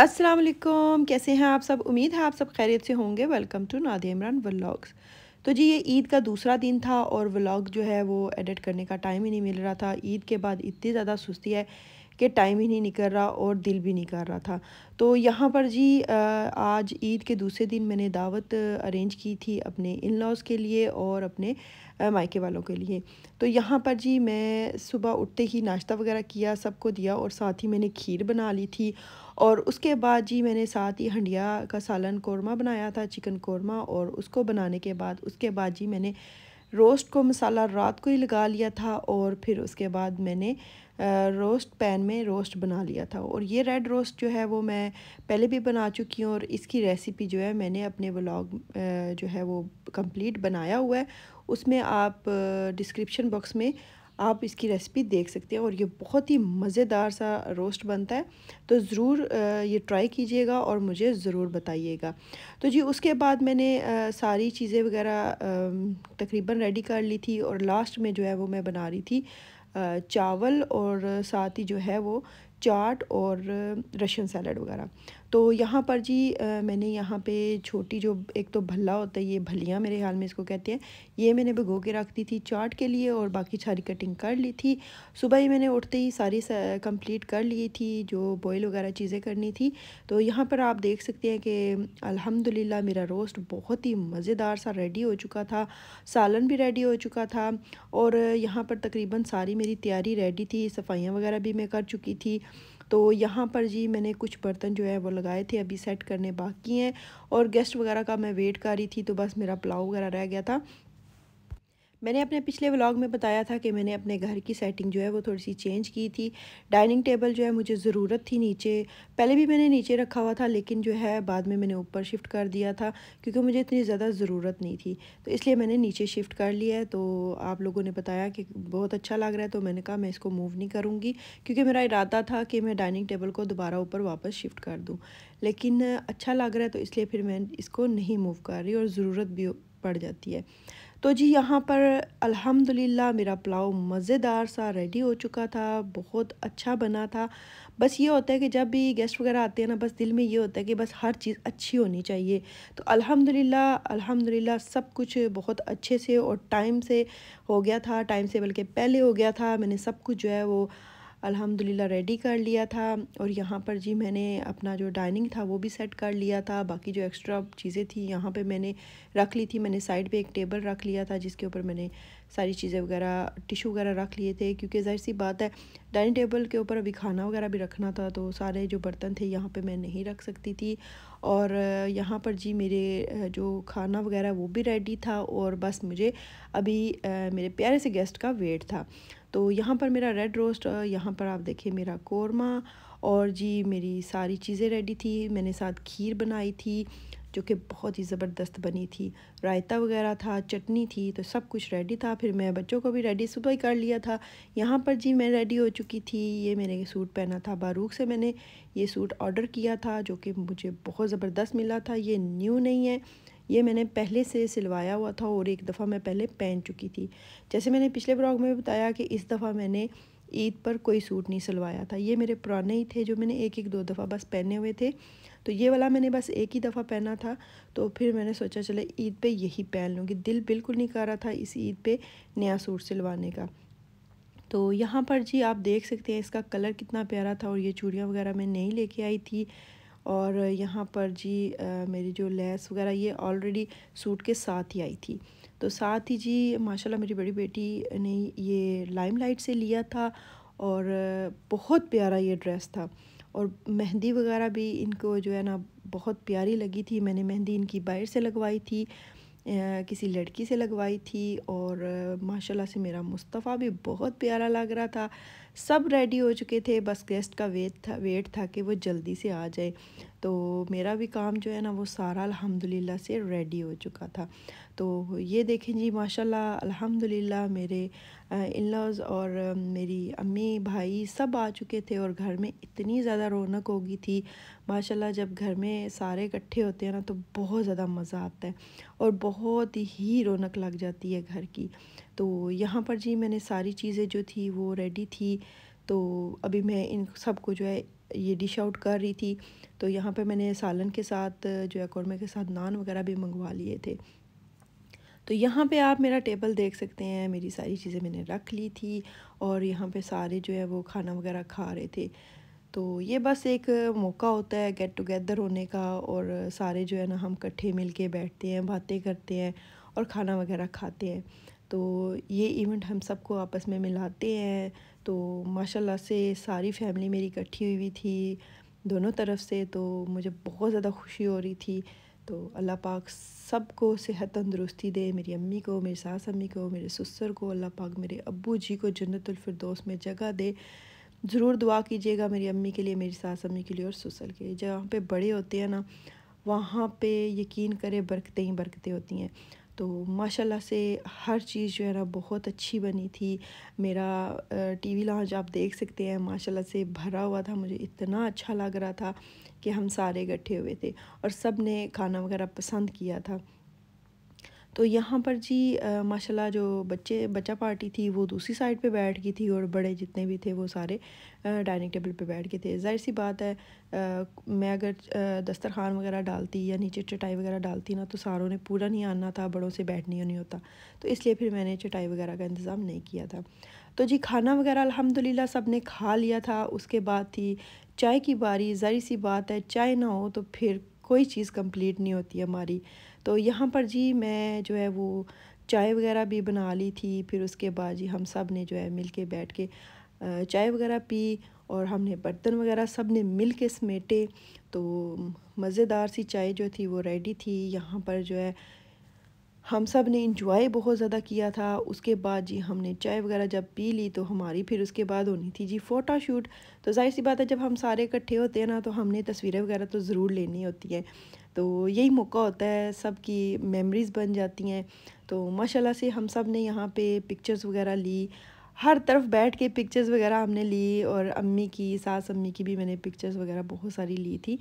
अस्सलाम वालेकुम कैसे हैं आप सब उम्मीद है आप सब खैरियत से होंगे वेलकम टू नादे इमरान व्लॉग्स तो जी ये ईद का दूसरा दिन था और व्लॉग जो है वो एडिट करने का टाइम ही नहीं मिल रहा था ईद के बाद इतनी ज़्यादा सुस्ती है कि टाइम ही नहीं निकल रहा और दिल भी नहीं कर रहा था तो यहाँ पर जी आज ईद के दूसरे दिन मैंने दावत अरेंज की थी अपने इन लॉज़ के लिए और अपने मायके वालों के लिए तो यहाँ पर जी मैं सुबह उठते ही नाश्ता वगैरह किया सबको दिया और साथ ही मैंने खीर बना ली थी और उसके बाद जी मैंने साथ ही हंडिया का सालन कौरमा बनाया था चिकन कौरमा और उसको बनाने के बाद उसके बाद जी मैंने रोस्ट को मसाला रात को ही लगा लिया था और फिर उसके बाद मैंने रोस्ट पैन में रोस्ट बना लिया था और ये रेड रोस्ट जो है वो मैं पहले भी बना चुकी हूँ और इसकी रेसिपी जो है मैंने अपने ब्लॉग जो है वो कंप्लीट बनाया हुआ है उसमें आप डिस्क्रिप्शन बॉक्स में आप इसकी रेसिपी देख सकते हैं और ये बहुत ही मज़ेदार सा रोस्ट बनता है तो ज़रूर ये ट्राई कीजिएगा और मुझे ज़रूर बताइएगा तो जी उसके बाद मैंने सारी चीज़ें वगैरह तकरीबन रेडी कर ली थी और लास्ट में जो है वो मैं बना रही थी चावल और साथ ही जो है वो चाट और रशियन सैलड वगैरह तो यहाँ पर जी आ, मैंने यहाँ पे छोटी जो एक तो भल्ला होता है ये भलियाँ मेरे ख्याल में इसको कहते हैं ये मैंने भिगो के रख दी थी चाट के लिए और बाकी सारी कटिंग कर ली थी सुबह ही मैंने उठते ही सारी सा, कंप्लीट कर ली थी जो बॉयल वगैरह चीज़ें करनी थी तो यहाँ पर आप देख सकते हैं कि अलहमदिल्ला मेरा रोस्ट बहुत ही मज़ेदार सा रेडी हो चुका था सालन भी रेडी हो चुका था और यहाँ पर तकरीबन सारी मेरी तैयारी रेडी थी सफाइयाँ वगैरह भी मैं कर चुकी थी तो यहाँ पर जी मैंने कुछ बर्तन जो है वो लगाए थे अभी सेट करने बाकी हैं और गेस्ट वगैरह का मैं वेट कर रही थी तो बस मेरा पुलाव वगैरह रह गया था मैंने अपने पिछले व्लॉग में बताया था कि मैंने अपने घर की सेटिंग जो है वो थोड़ी सी चेंज की थी डाइनिंग टेबल जो है मुझे ज़रूरत थी नीचे पहले भी मैंने नीचे रखा हुआ था लेकिन जो है बाद में मैंने ऊपर शिफ्ट कर दिया था क्योंकि मुझे इतनी ज़्यादा ज़रूरत नहीं थी तो इसलिए मैंने नीचे शिफ्ट कर लिया है तो आप लोगों ने बताया कि बहुत अच्छा लग रहा है तो मैंने कहा मैं इसको मूव नहीं करूँगी क्योंकि मेरा इरादा था कि मैं डाइनिंग टेबल को दोबारा ऊपर वापस शिफ्ट कर दूँ लेकिन अच्छा लग रहा है तो इसलिए फिर मैं इसको नहीं मूव कर रही और ज़रूरत भी पड़ जाती है तो जी यहाँ पर अल्हम्दुलिल्लाह मेरा पुलाव मज़ेदार सा रेडी हो चुका था बहुत अच्छा बना था बस ये होता है कि जब भी गेस्ट वगैरह आते हैं ना बस दिल में ये होता है कि बस हर चीज़ अच्छी होनी चाहिए तो अल्हम्दुलिल्लाह अल्हम्दुलिल्लाह सब कुछ बहुत अच्छे से और टाइम से हो गया था टाइम से बल्कि पहले हो गया था मैंने सब कुछ जो है वो अल्हम्दुलिल्लाह रेडी कर लिया था और यहाँ पर जी मैंने अपना जो डाइनिंग था वो भी सेट कर लिया था बाकी जो एक्स्ट्रा चीज़ें थी यहाँ पे मैंने रख ली थी मैंने साइड पे एक टेबल रख लिया था जिसके ऊपर मैंने सारी चीज़ें वगैरह टिशू वगैरह रख लिए थे क्योंकि ज़ाहिर सी बात है डाइनिंग टेबल के ऊपर अभी खाना वगैरह भी रखना था तो सारे जो बर्तन थे यहाँ पर मैं नहीं रख सकती थी और यहाँ पर जी मेरे जो खाना वगैरह वो भी रेडी था और बस मुझे अभी मेरे प्यारे से गेस्ट का वेट था तो यहाँ पर मेरा रेड रोस्ट यहाँ पर आप देखिए मेरा कोरमा और जी मेरी सारी चीज़ें रेडी थी मैंने साथ खीर बनाई थी जो कि बहुत ही ज़बरदस्त बनी थी रायता वगैरह था चटनी थी तो सब कुछ रेडी था फिर मैं बच्चों को भी रेडी सुबह ही कर लिया था यहाँ पर जी मैं रेडी हो चुकी थी ये मैंने सूट पहना था बारूक से मैंने ये सूट ऑर्डर किया था जो कि मुझे बहुत ज़बरदस्त मिला था ये न्यू नहीं है ये मैंने पहले से सिलवाया हुआ था और एक दफ़ा मैं पहले पहन चुकी थी जैसे मैंने पिछले ब्लॉग में बताया कि इस दफ़ा मैंने ईद पर कोई सूट नहीं सिलवाया था ये मेरे पुराने ही थे जो मैंने एक एक दो दफ़ा बस पहने हुए थे तो ये वाला मैंने बस एक ही दफ़ा पहना था तो फिर मैंने सोचा चले ईद पे यही पहन लूँगी दिल बिल्कुल नहीं कर रहा था इस ईद पे नया सूट सिलवाने का तो यहाँ पर जी आप देख सकते हैं इसका कलर कितना प्यारा था और ये चूड़ियाँ वगैरह मैं नहीं लेके आई थी और यहाँ पर जी मेरी जो लेस वगैरह ये ऑलरेडी सूट के साथ ही आई थी तो साथ ही जी माशाल्लाह मेरी बड़ी बेटी ने ये लाइमलाइट से लिया था और बहुत प्यारा ये ड्रेस था और मेहंदी वगैरह भी इनको जो है ना बहुत प्यारी लगी थी मैंने मेहंदी इनकी बाहर से लगवाई थी किसी लड़की से लगवाई थी और माशाल्लाह से मेरा मुस्तफ़ा भी बहुत प्यारा लग रहा था सब रेडी हो चुके थे बस गेस्ट का वेट था वेट था कि वो जल्दी से आ जाए तो मेरा भी काम जो है ना वो सारा अलहमदिल्ला से रेडी हो चुका था तो ये देखें जी माशाल्लाह अल्हम्दुलिल्लाह मेरे इन लॉज़ और मेरी अम्मी भाई सब आ चुके थे और घर में इतनी ज़्यादा रौनक होगी थी माशाल्लाह जब घर में सारे इकट्ठे होते हैं ना तो बहुत ज़्यादा मज़ा आता है और बहुत ही रौनक लग जाती है घर की तो यहाँ पर जी मैंने सारी चीज़ें जो थी वो रेडी थी तो अभी मैं इन सबको जो है ये डिश आउट कर रही थी तो यहाँ पे मैंने सालन के साथ जो है कौरमे के साथ नान वगैरह भी मंगवा लिए थे तो यहाँ पे आप मेरा टेबल देख सकते हैं मेरी सारी चीज़ें मैंने रख ली थी और यहाँ पे सारे जो है वो खाना वगैरह खा रहे थे तो ये बस एक मौका होता है गेट टुगेदर होने का और सारे जो है ना हम इकट्ठे मिल के बैठते हैं बातें करते हैं और खाना वगैरह खाते हैं तो ये इवेंट हम सबको आपस में मिलाते हैं तो माशाल्लाह से सारी फैमिली मेरी इकट्ठी हुई हुई थी दोनों तरफ से तो मुझे बहुत ज़्यादा खुशी हो रही थी तो अल्लाह पाक सबको सेहत तंदरुस्ती दे मेरी अम्मी को मेरी सास अम्मी को मेरे सुसर को अल्लाह पाक मेरे अबू जी को जन्नतफरदोस में जगह दे ज़रूर दुआ कीजिएगा मेरी अम्मी के लिए मेरी सास अम्मी के लिए और सुसर के लिए जहाँ पे बड़े होते हैं ना वहाँ पे यकीन करें बरकतें ही बरकतें होती हैं तो माशाल्लाह से हर चीज़ जो है ना बहुत अच्छी बनी थी मेरा टीवी वी आप देख सकते हैं माशाल्लाह से भरा हुआ था मुझे इतना अच्छा लग रहा था कि हम सारे इकट्ठे हुए थे और सब ने खाना वगैरह पसंद किया था तो यहाँ पर जी माशाल्लाह जो बच्चे बच्चा पार्टी थी वो दूसरी साइड पे बैठ गई थी और बड़े जितने भी थे वो सारे डाइनिंग टेबल पे बैठ गए थे जाहिर सी बात है आ, मैं अगर दस्तरखान वगैरह डालती या नीचे चटाई वगैरह डालती ना तो सारों ने पूरा नहीं आना था बड़ों से बैठ नहीं होता तो इसलिए फिर मैंने चटाई वगैरह का इंतज़ाम नहीं किया था तो जी खाना वगैरह अलहमदिल्ला सब ने खा लिया था उसके बाद थी चाय की बारी जाहिर सी बात है चाय ना हो तो फिर कोई चीज़ कम्प्लीट नहीं होती हमारी तो यहाँ पर जी मैं जो है वो चाय वगैरह भी बना ली थी फिर उसके बाद जी हम सब ने जो है मिल के बैठ के चाय वगैरह पी और हमने बर्तन वगैरह सब ने मिल के समेटे तो मज़ेदार सी चाय जो थी वो रेडी थी यहाँ पर जो है हम सब ने इंजॉय बहुत ज़्यादा किया था उसके बाद जी हमने चाय वगैरह जब पी ली तो हमारी फिर उसके बाद होनी थी जी फ़ोटो शूट तो जाहिर सी बात है जब हम सारे इकट्ठे होते हैं ना तो हमने तस्वीरें वगैरह तो ज़रूर लेनी होती हैं तो यही मौका होता है सब की मेमरीज़ बन जाती हैं तो माशाल्लाह से हम सब ने यहाँ पे पिक्चर्स वगैरह ली हर तरफ बैठ के पिक्चर्स वगैरह हमने ली और अम्मी की सास अम्मी की भी मैंने पिक्चर्स वगैरह बहुत सारी ली थी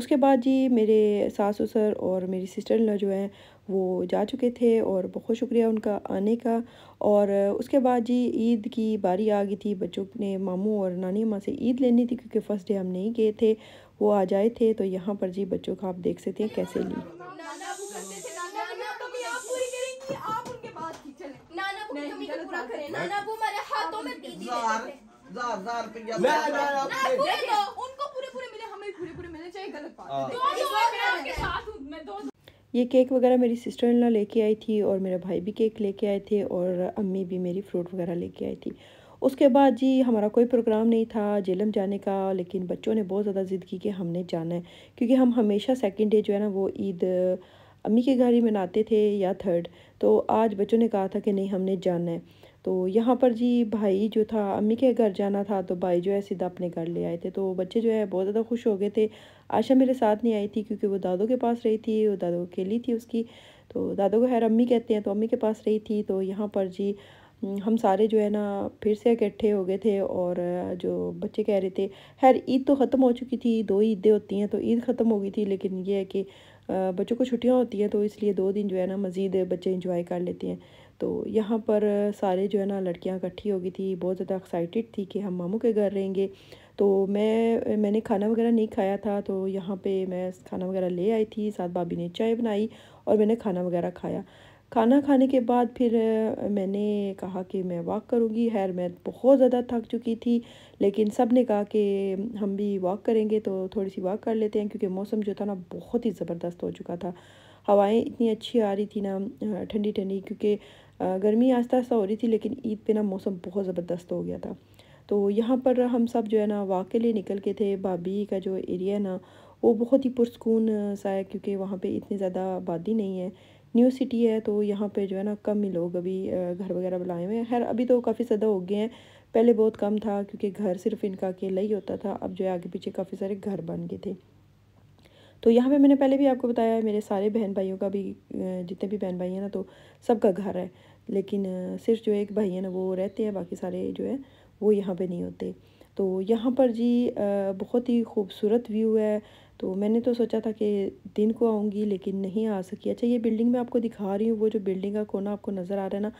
उसके बाद जी मेरे सास ससुर और मेरी सिस्टर ला जो है वो जा चुके थे और बहुत शुक्रिया उनका आने का और उसके बाद जी ईद की बारी आ गई थी बच्चों ने मामू और नानी अम्मा से ईद लेनी थी क्योंकि फ़र्स्ट डे हम नहीं गए थे वो आ जाए थे तो यहाँ पर जी बच्चों का आप देख सकते हैं कैसे ली तो हाँ। ये केक वगैरह मेरी सिस्टर इन लॉ लेके आई थी और मेरा भाई भी केक लेके आए थे और अम्मी भी मेरी फ्रूट वगैरह लेके आई थी उसके बाद जी हमारा कोई प्रोग्राम नहीं था जेलम जाने का लेकिन बच्चों ने बहुत ज़्यादा ज़िद की कि हमने जाना है क्योंकि हम हमेशा सेकंड डे जो है ना वो ईद अम्मी के घर ही मनाते थे या थर्ड तो आज बच्चों ने कहा था कि नहीं हमने जाना है तो यहाँ पर जी भाई जो था अम्मी के घर जाना था तो भाई जो है सीधा अपने घर ले आए थे तो बच्चे जो है बहुत ज़्यादा खुश हो गए थे आशा मेरे साथ नहीं आई थी क्योंकि वो दादू के पास रही थी वो दादू अकेली थी उसकी तो दादों को खैर अम्मी कहते हैं तो अम्मी के पास रही थी तो यहाँ पर जी हम सारे जो है ना फिर से इकट्ठे हो गए थे और जो बच्चे कह रहे थे खैर ईद तो ख़त्म हो चुकी थी दो ईदें होती हैं तो ईद ख़त्म हो गई थी लेकिन ये है कि बच्चों को छुट्टियाँ होती हैं तो इसलिए दो दिन जो है ना मज़ीद बच्चे इंजॉय कर लेते हैं तो यहाँ पर सारे जो है ना लड़कियाँ इकट्ठी हो गई थी बहुत ज़्यादा एक्साइटेड थी कि हम मामू के घर रहेंगे तो मैं मैंने खाना वगैरह नहीं खाया था तो यहाँ पे मैं खाना वगैरह ले आई थी साथ भाभी ने चाय बनाई और मैंने खाना वगैरह खाया खाना खाने के बाद फिर मैंने कहा कि मैं वॉक करूँगी खैर मैं बहुत ज़्यादा थक चुकी थी लेकिन सब ने कहा कि हम भी वॉक करेंगे तो थोड़ी सी वॉक कर लेते हैं क्योंकि मौसम जो था ना बहुत ही ज़बरदस्त हो चुका था हवाएं इतनी अच्छी आ रही थी ना ठंडी ठंडी क्योंकि गर्मी आस्ता आस्ता हो रही थी लेकिन ईद पे ना मौसम बहुत ज़बरदस्त हो गया था तो यहाँ पर हम सब जो है ना वॉक के लिए निकल के थे भाभी का जो एरिया ना वो बहुत ही पुरस्कून सा है क्योंकि वहाँ पर इतनी ज़्यादा आबादी नहीं है न्यू सिटी है तो यहाँ पे जो है ना कम ही लोग अभी घर वगैरह बुलाए हुए हैं खैर अभी तो काफ़ी ज़्यादा हो गए हैं पहले बहुत कम था क्योंकि घर सिर्फ इनका अकेला ही होता था अब जो है आगे पीछे काफ़ी सारे घर बन गए थे तो यहाँ पे मैंने पहले भी आपको बताया है मेरे सारे बहन भाइयों का भी जितने भी बहन भाई हैं ना तो सबका घर है लेकिन सिर्फ जो एक भाई है ना वो रहते हैं बाकी सारे जो है वो यहाँ पे नहीं होते तो यहाँ पर जी बहुत ही खूबसूरत व्यू है तो मैंने तो सोचा था कि दिन को आऊँगी लेकिन नहीं आ सकी अच्छा ये बिल्डिंग मैं आपको दिखा रही हूँ वो जो बिल्डिंग का कोना आपको नज़र आ रहा है ना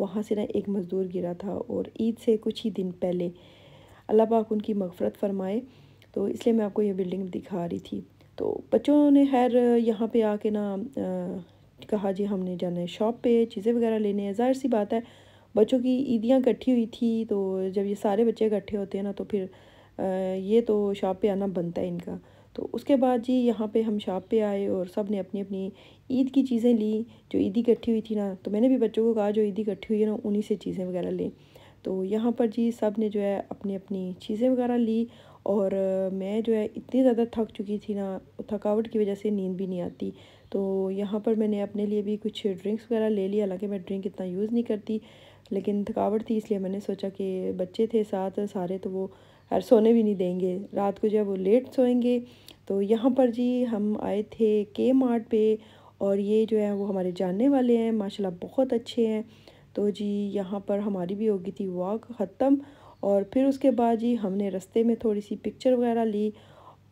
वहाँ से ना एक मज़दूर गिरा था और ईद से कुछ ही दिन पहले अल्लाह पाक उनकी मगफरत फरमाए तो इसलिए मैं आपको ये बिल्डिंग दिखा रही थी तो बच्चों ने खैर यहाँ पे आके ना आ, कहा जी हमने जाना है शॉप पे चीज़ें वगैरह लेने हैं जाहिर सी बात है बच्चों की ईदियाँ इकट्ठी हुई थी तो जब ये सारे बच्चे इकट्ठे होते हैं ना तो फिर आ, ये तो शॉप पे आना बनता है इनका तो उसके बाद जी यहाँ पे हम शॉप पे आए और सब ने अपनी अपनी ईद की चीज़ें ली जो ईदी इकट्ठी हुई थी ना तो मैंने भी बच्चों को कहा जो ईदी इकट्ठी हुई है ना उन्हीं से चीज़ें वगैरह लें तो यहाँ पर जी सब ने जो है अपनी अपनी चीज़ें वगैरह ली और मैं जो है इतनी ज़्यादा थक चुकी थी ना थकावट की वजह से नींद भी नहीं आती तो यहाँ पर मैंने अपने लिए भी कुछ ड्रिंक्स वगैरह ले ली हालाँकि मैं ड्रिंक इतना यूज़ नहीं करती लेकिन थकावट थी इसलिए मैंने सोचा कि बच्चे थे साथ सारे तो वो और सोने भी नहीं देंगे रात को जब वो लेट सोएंगे तो यहाँ पर जी हम आए थे के मार्ट पे और ये जो है वो हमारे जानने वाले हैं माशाल्लाह बहुत अच्छे हैं तो जी यहाँ पर हमारी भी होगी थी वॉक ख़त्म और फिर उसके बाद जी हमने रस्ते में थोड़ी सी पिक्चर वगैरह ली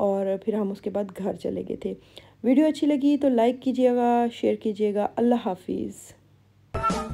और फिर हम उसके बाद घर चले गए थे वीडियो अच्छी लगी तो लाइक कीजिएगा शेयर कीजिएगा अल्लाह हाफिज़